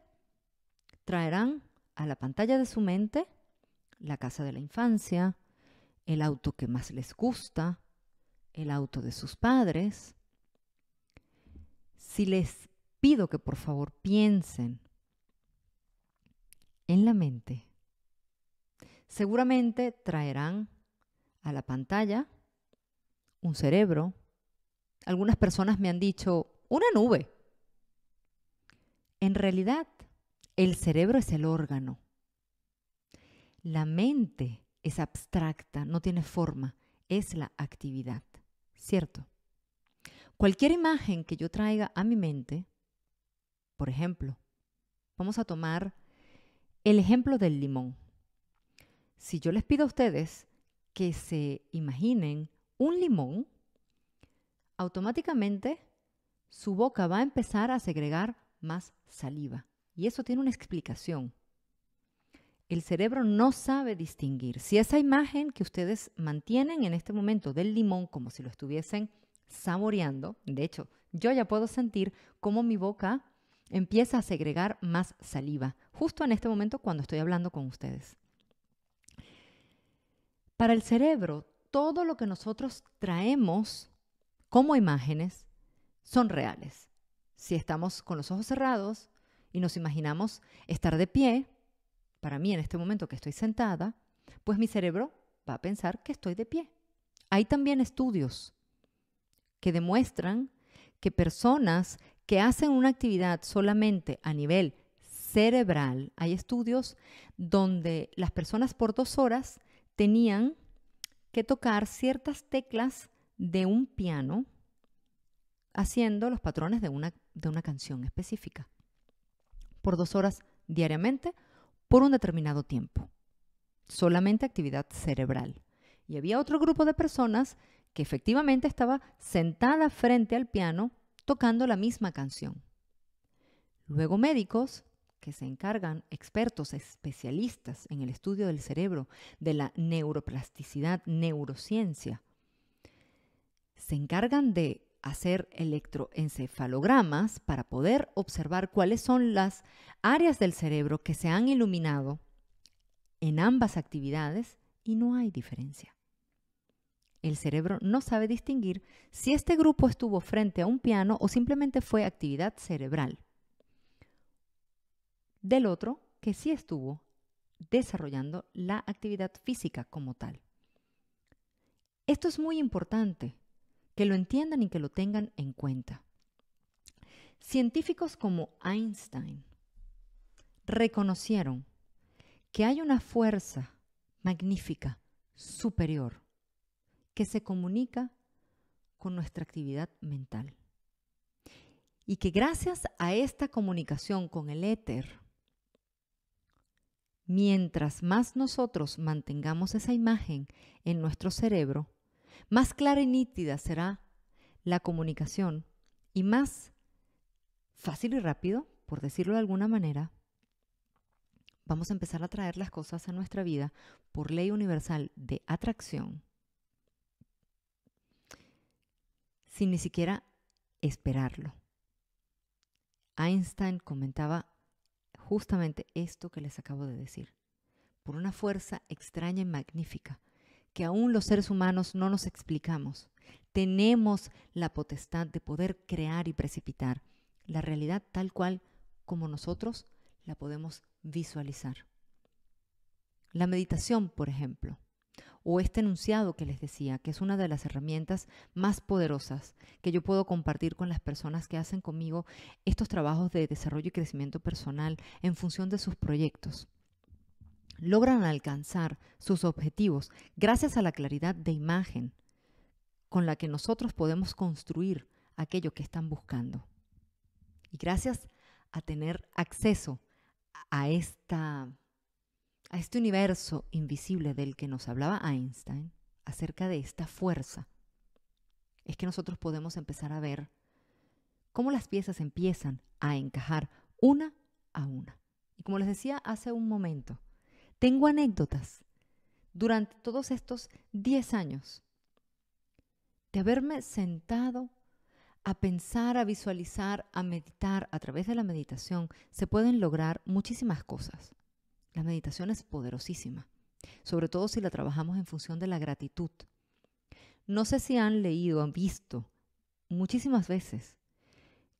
traerán a la pantalla de su mente la casa de la infancia, el auto que más les gusta, el auto de sus padres, si les pido que por favor piensen en la mente, seguramente traerán a la pantalla un cerebro. Algunas personas me han dicho, una nube. En realidad, el cerebro es el órgano. La mente es abstracta, no tiene forma, es la actividad. ¿cierto? Cualquier imagen que yo traiga a mi mente, por ejemplo, vamos a tomar el ejemplo del limón. Si yo les pido a ustedes que se imaginen un limón, automáticamente su boca va a empezar a segregar más saliva. Y eso tiene una explicación. El cerebro no sabe distinguir si esa imagen que ustedes mantienen en este momento del limón como si lo estuviesen saboreando, de hecho, yo ya puedo sentir cómo mi boca empieza a segregar más saliva, justo en este momento cuando estoy hablando con ustedes. Para el cerebro, todo lo que nosotros traemos como imágenes son reales. Si estamos con los ojos cerrados y nos imaginamos estar de pie, para mí en este momento que estoy sentada, pues mi cerebro va a pensar que estoy de pie. Hay también estudios que demuestran que personas que hacen una actividad solamente a nivel cerebral, hay estudios donde las personas por dos horas tenían que tocar ciertas teclas de un piano haciendo los patrones de una, de una canción específica por dos horas diariamente por un determinado tiempo. Solamente actividad cerebral. Y había otro grupo de personas que efectivamente estaba sentada frente al piano tocando la misma canción. Luego médicos que se encargan, expertos especialistas en el estudio del cerebro, de la neuroplasticidad, neurociencia, se encargan de hacer electroencefalogramas para poder observar cuáles son las áreas del cerebro que se han iluminado en ambas actividades y no hay diferencia. El cerebro no sabe distinguir si este grupo estuvo frente a un piano o simplemente fue actividad cerebral. Del otro, que sí estuvo desarrollando la actividad física como tal. Esto es muy importante que lo entiendan y que lo tengan en cuenta. Científicos como Einstein reconocieron que hay una fuerza magnífica, superior, que se comunica con nuestra actividad mental. Y que gracias a esta comunicación con el éter, mientras más nosotros mantengamos esa imagen en nuestro cerebro, más clara y nítida será la comunicación y más fácil y rápido, por decirlo de alguna manera, vamos a empezar a traer las cosas a nuestra vida por ley universal de atracción sin ni siquiera esperarlo. Einstein comentaba justamente esto que les acabo de decir, por una fuerza extraña y magnífica, que aún los seres humanos no nos explicamos. Tenemos la potestad de poder crear y precipitar la realidad tal cual como nosotros la podemos visualizar. La meditación, por ejemplo, o este enunciado que les decía, que es una de las herramientas más poderosas que yo puedo compartir con las personas que hacen conmigo estos trabajos de desarrollo y crecimiento personal en función de sus proyectos logran alcanzar sus objetivos gracias a la claridad de imagen con la que nosotros podemos construir aquello que están buscando. Y gracias a tener acceso a, esta, a este universo invisible del que nos hablaba Einstein, acerca de esta fuerza, es que nosotros podemos empezar a ver cómo las piezas empiezan a encajar una a una. Y como les decía hace un momento, tengo anécdotas durante todos estos 10 años de haberme sentado a pensar, a visualizar, a meditar a través de la meditación, se pueden lograr muchísimas cosas. La meditación es poderosísima, sobre todo si la trabajamos en función de la gratitud. No sé si han leído, han visto muchísimas veces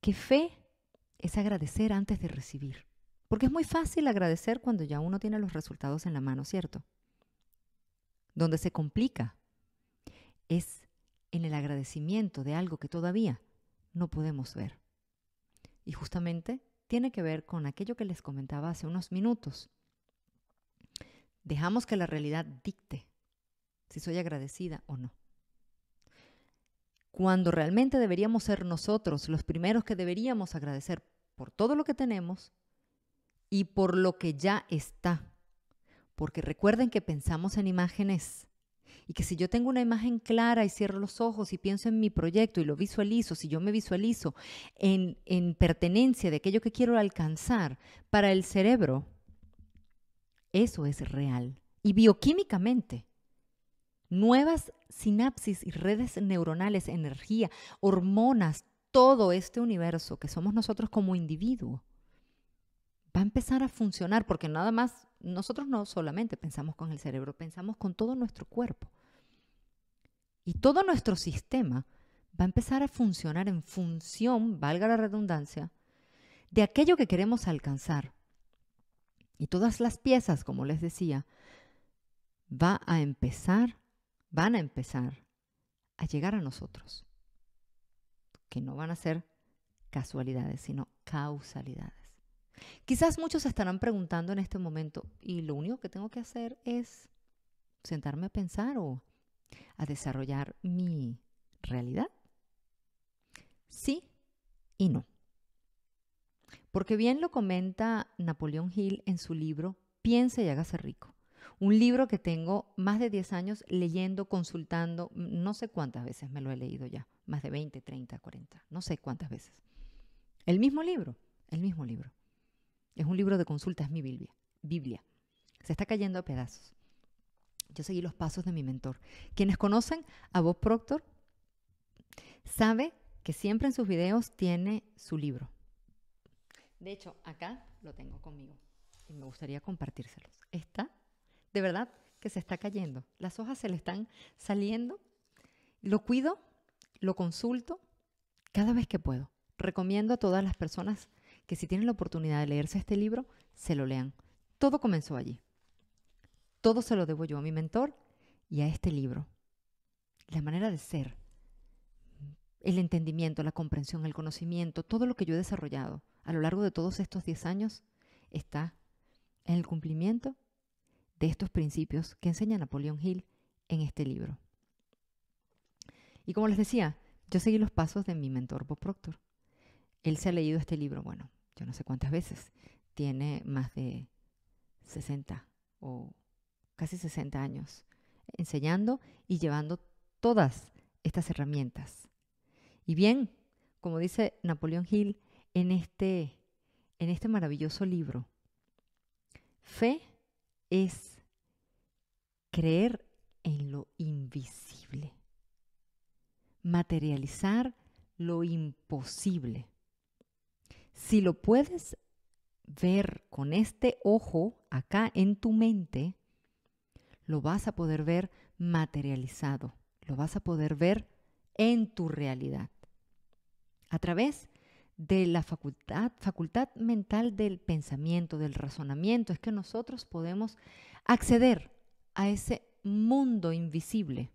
que fe es agradecer antes de recibir. Porque es muy fácil agradecer cuando ya uno tiene los resultados en la mano, ¿cierto? Donde se complica es en el agradecimiento de algo que todavía no podemos ver. Y justamente tiene que ver con aquello que les comentaba hace unos minutos. Dejamos que la realidad dicte si soy agradecida o no. Cuando realmente deberíamos ser nosotros los primeros que deberíamos agradecer por todo lo que tenemos y por lo que ya está. Porque recuerden que pensamos en imágenes y que si yo tengo una imagen clara y cierro los ojos y pienso en mi proyecto y lo visualizo, si yo me visualizo en, pertenencia de aquello que quiero alcanzar para el cerebro, eso es real. Y bioquímicamente, nuevas sinapsis y redes neuronales, energía, hormonas, todo este universo que somos nosotros como individuo va a empezar a funcionar, porque nada más, nosotros no solamente pensamos con el cerebro, pensamos con todo nuestro cuerpo. Y todo nuestro sistema va a empezar a funcionar en función, valga la redundancia, de aquello que queremos alcanzar. Y todas las piezas, como les decía, va a empezar, van a empezar a llegar a nosotros. Que no van a ser casualidades, sino causalidades. Quizás muchos estarán preguntando en este momento, y lo único que tengo que hacer es sentarme a pensar o a desarrollar mi realidad. Sí y no. Porque bien lo comenta Napoleón Hill en su libro Piense y hágase rico. Un libro que tengo más de 10 años leyendo, consultando, no sé cuántas veces me lo he leído ya, más de 20, 30, 40, no sé cuántas veces. El mismo libro, el mismo libro. Es un libro de consulta, es mi Biblia. Biblia. Se está cayendo a pedazos. Yo seguí los pasos de mi mentor. Quienes conocen a Bob Proctor, sabe que siempre en sus videos tiene su libro. De hecho, acá lo tengo conmigo y me gustaría compartírselos. Está, de verdad, que se está cayendo. Las hojas se le están saliendo. Lo cuido, lo consulto cada vez que puedo. Recomiendo a todas las personas que si tienen la oportunidad de leerse este libro, se lo lean. Todo comenzó allí. Todo se lo debo yo a mi mentor y a este libro. La manera de ser, el entendimiento, la comprensión, el conocimiento, todo lo que yo he desarrollado a lo largo de todos estos 10 años está en el cumplimiento de estos principios que enseña Napoleón Hill en este libro. Y como les decía, yo seguí los pasos de mi mentor Bob Proctor. Él se ha leído este libro, bueno, yo no sé cuántas veces, tiene más de 60 o casi 60 años enseñando y llevando todas estas herramientas. Y bien, como dice Napoleón Hill en este, en este maravilloso libro, fe es creer en lo invisible, materializar lo imposible. Si lo puedes ver con este ojo acá en tu mente, lo vas a poder ver materializado, lo vas a poder ver en tu realidad. A través de la facultad, mental del pensamiento, del razonamiento, es que nosotros podemos acceder a ese mundo invisible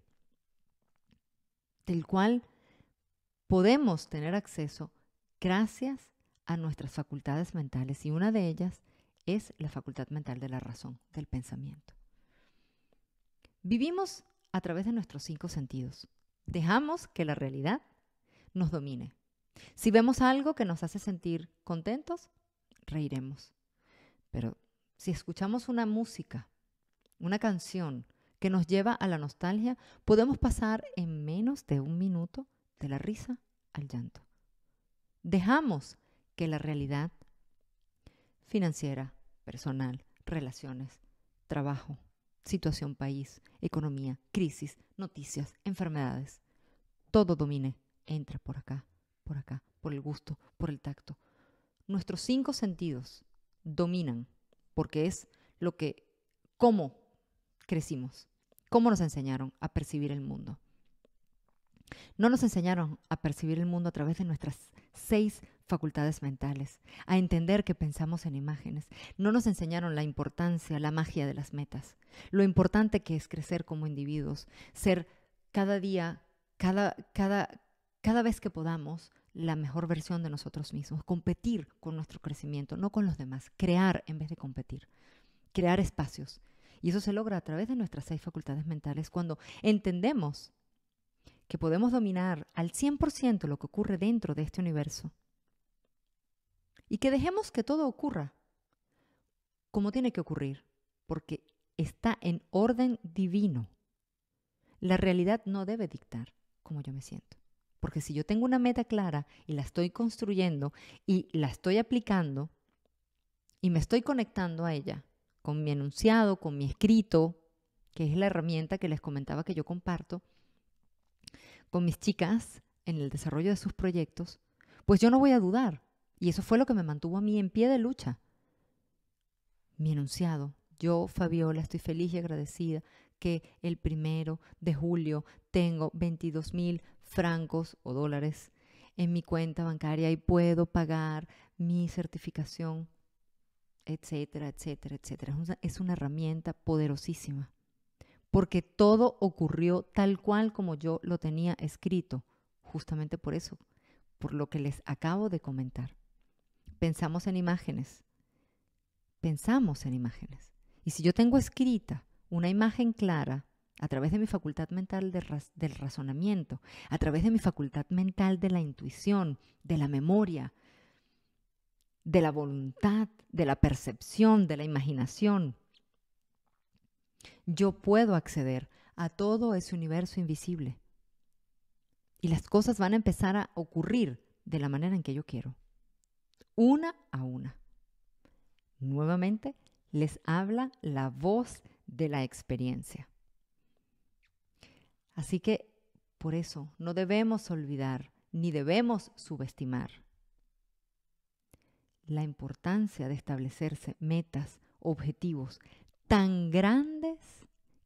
del cual podemos tener acceso gracias a a nuestras facultades mentales y una de ellas es la facultad mental de la razón, del pensamiento. Vivimos a través de nuestros cinco sentidos. Dejamos que la realidad nos domine. Si vemos algo que nos hace sentir contentos, reiremos. Pero si escuchamos una música, una canción que nos lleva a la nostalgia, podemos pasar en menos de un minuto de la risa al llanto. Dejamos que la realidad financiera, personal, relaciones, trabajo, situación país, economía, crisis, noticias, enfermedades. Todo domine. Entra por acá, por acá, por el gusto, por el tacto. Nuestros cinco sentidos dominan porque es lo que, cómo crecimos, cómo nos enseñaron a percibir el mundo. No nos enseñaron a percibir el mundo a través de nuestras seis facultades mentales, a entender que pensamos en imágenes. No nos enseñaron la importancia, la magia de las metas, lo importante que es crecer como individuos, ser cada día, cada, cada, cada vez que podamos, la mejor versión de nosotros mismos, competir con nuestro crecimiento, no con los demás, crear en vez de competir, crear espacios. Y eso se logra a través de nuestras seis facultades mentales cuando entendemos que podemos dominar al 100% lo que ocurre dentro de este universo y que dejemos que todo ocurra como tiene que ocurrir, porque está en orden divino. La realidad no debe dictar cómo yo me siento, porque si yo tengo una meta clara y la estoy construyendo y la estoy aplicando y me estoy conectando a ella con mi enunciado, con mi escrito, que es la herramienta que les comentaba que yo comparto con mis chicas en el desarrollo de sus proyectos, pues yo no voy a dudar, y eso fue lo que me mantuvo a mí en pie de lucha. Mi enunciado. Yo, Fabiola, estoy feliz y agradecida que el primero de julio tengo 22 mil francos o dólares en mi cuenta bancaria y puedo pagar mi certificación, etcétera, etcétera, etcétera. es una herramienta poderosísima porque todo ocurrió tal cual como yo lo tenía escrito, justamente por eso, por lo que les acabo de comentar pensamos en imágenes. Pensamos en imágenes. Y si yo tengo escrita una imagen clara a través de mi facultad mental del razonamiento, a través de mi facultad mental de la intuición, de la memoria, de la voluntad, de la percepción, de la imaginación, yo puedo acceder a todo ese universo invisible. Y las cosas van a empezar a ocurrir de la manera en que yo quiero una a una. Nuevamente les habla la voz de la experiencia. Así que por eso no debemos olvidar ni debemos subestimar la importancia de establecerse metas, objetivos tan grandes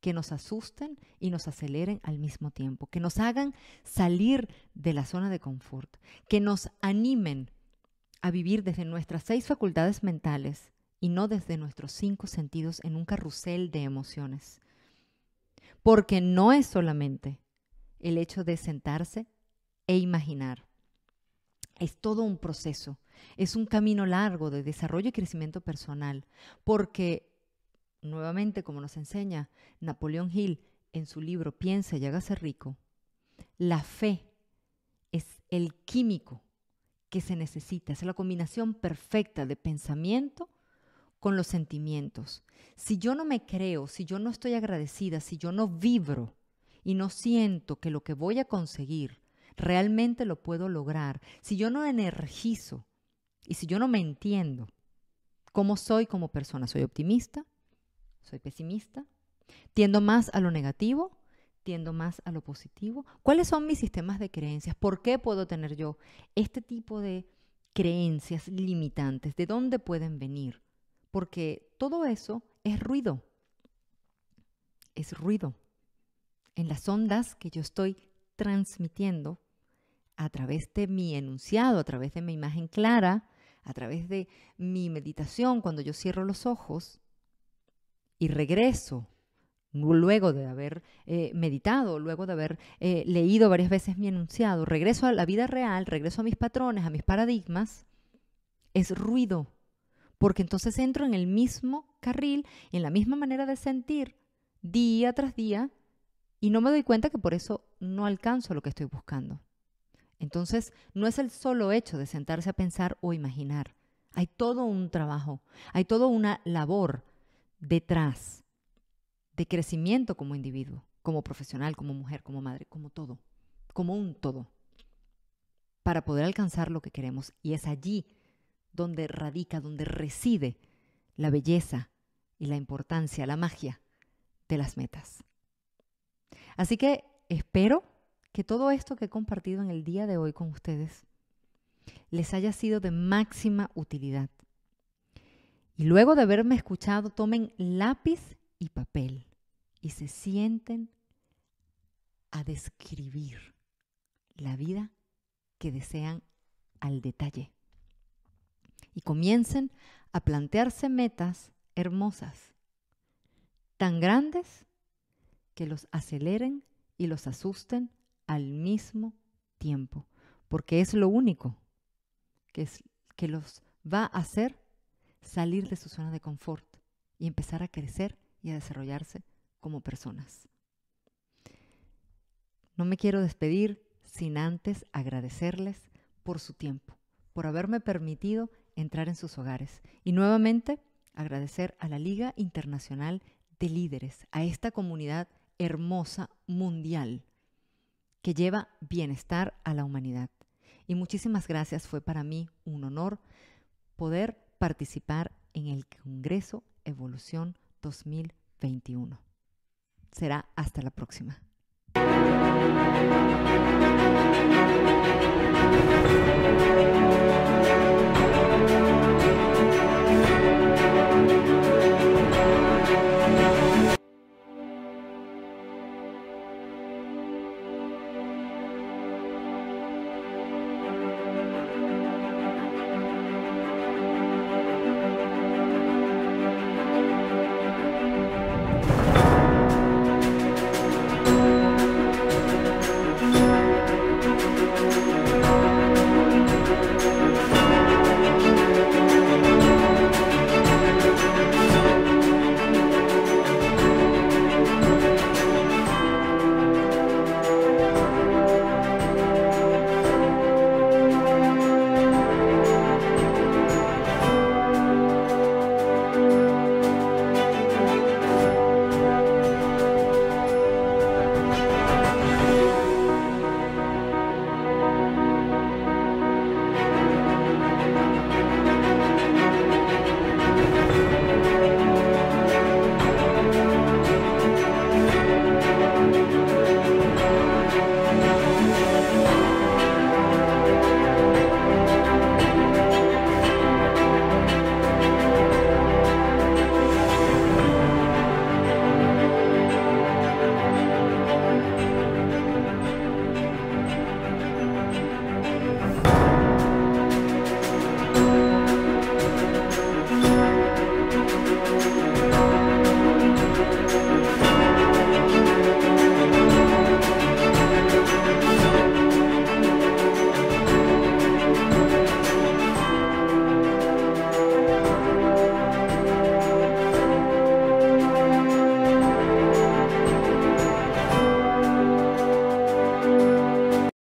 que nos asusten y nos aceleren al mismo tiempo, que nos hagan salir de la zona de confort, que nos animen a vivir desde nuestras seis facultades mentales y no desde nuestros cinco sentidos en un carrusel de emociones. Porque no es solamente el hecho de sentarse e imaginar. Es todo un proceso, es un camino largo de desarrollo y crecimiento personal, porque, nuevamente, como nos enseña Napoleón Hill en su libro Piensa y hágase rico, la fe es el químico que se necesita, es la combinación perfecta de pensamiento con los sentimientos. Si yo no me creo, si yo no estoy agradecida, si yo no vibro y no siento que lo que voy a conseguir realmente lo puedo lograr, si yo no energizo y si yo no me entiendo cómo soy como persona, soy optimista, soy pesimista, tiendo más a lo negativo tiendo más a lo positivo? ¿Cuáles son mis sistemas de creencias? ¿Por qué puedo tener yo este tipo de creencias limitantes? ¿De dónde pueden venir? Porque todo eso es ruido. Es ruido. En las ondas que yo estoy transmitiendo a través de mi enunciado, a través de mi imagen clara, a través de mi meditación, cuando yo cierro los ojos y regreso luego de haber eh, meditado, luego de haber eh, leído varias veces mi enunciado, regreso a la vida real, regreso a mis patrones, a mis paradigmas, es ruido, porque entonces entro en el mismo carril, en la misma manera de sentir, día tras día, y no me doy cuenta que por eso no alcanzo lo que estoy buscando. Entonces, no es el solo hecho de sentarse a pensar o imaginar. Hay todo un trabajo, hay toda una labor detrás de crecimiento como individuo, como profesional, como mujer, como madre, como todo, como un todo, para poder alcanzar lo que queremos. Y es allí donde radica, donde reside la belleza y la importancia, la magia de las metas. Así que espero que todo esto que he compartido en el día de hoy con ustedes les haya sido de máxima utilidad. Y luego de haberme escuchado, tomen lápiz y papel y se sienten a describir la vida que desean al detalle. Y comiencen a plantearse metas hermosas, tan grandes que los aceleren y los asusten al mismo tiempo, porque es lo único que, que los va a hacer salir de su zona de confort y empezar a crecer y a desarrollarse como personas. No me quiero despedir sin antes agradecerles por su tiempo, por haberme permitido entrar en sus hogares y nuevamente agradecer a la Liga Internacional de Líderes, a esta comunidad hermosa mundial que lleva bienestar a la humanidad. Y muchísimas gracias, fue para mí un honor poder participar en el Congreso Evolución 2021. Será hasta la próxima.